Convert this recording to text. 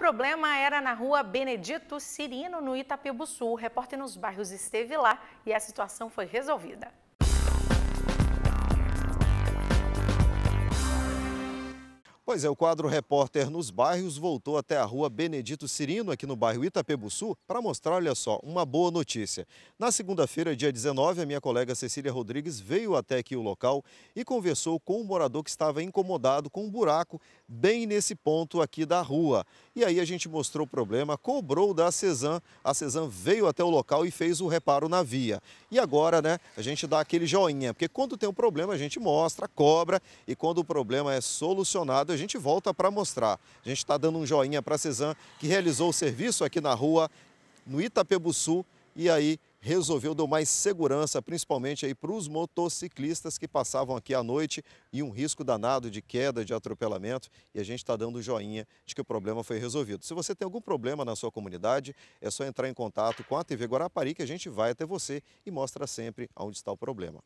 problema era na rua Benedito Cirino, no Itapebuçu. O repórter nos bairros esteve lá e a situação foi resolvida. Pois é, o quadro Repórter nos Bairros voltou até a rua Benedito Cirino, aqui no bairro Itapebuçu, para mostrar, olha só, uma boa notícia. Na segunda-feira, dia 19, a minha colega Cecília Rodrigues veio até aqui o local e conversou com o um morador que estava incomodado com um buraco bem nesse ponto aqui da rua. E aí a gente mostrou o problema, cobrou da Cezan, a Cezan veio até o local e fez o reparo na via. E agora, né, a gente dá aquele joinha, porque quando tem um problema a gente mostra, cobra e quando o problema é solucionado, a gente volta para mostrar. A gente está dando um joinha para a Cezan, que realizou o serviço aqui na rua, no Itapebuçu e aí resolveu dar mais segurança, principalmente aí para os motociclistas que passavam aqui à noite e um risco danado de queda, de atropelamento. E a gente está dando joinha de que o problema foi resolvido. Se você tem algum problema na sua comunidade, é só entrar em contato com a TV Guarapari que a gente vai até você e mostra sempre onde está o problema.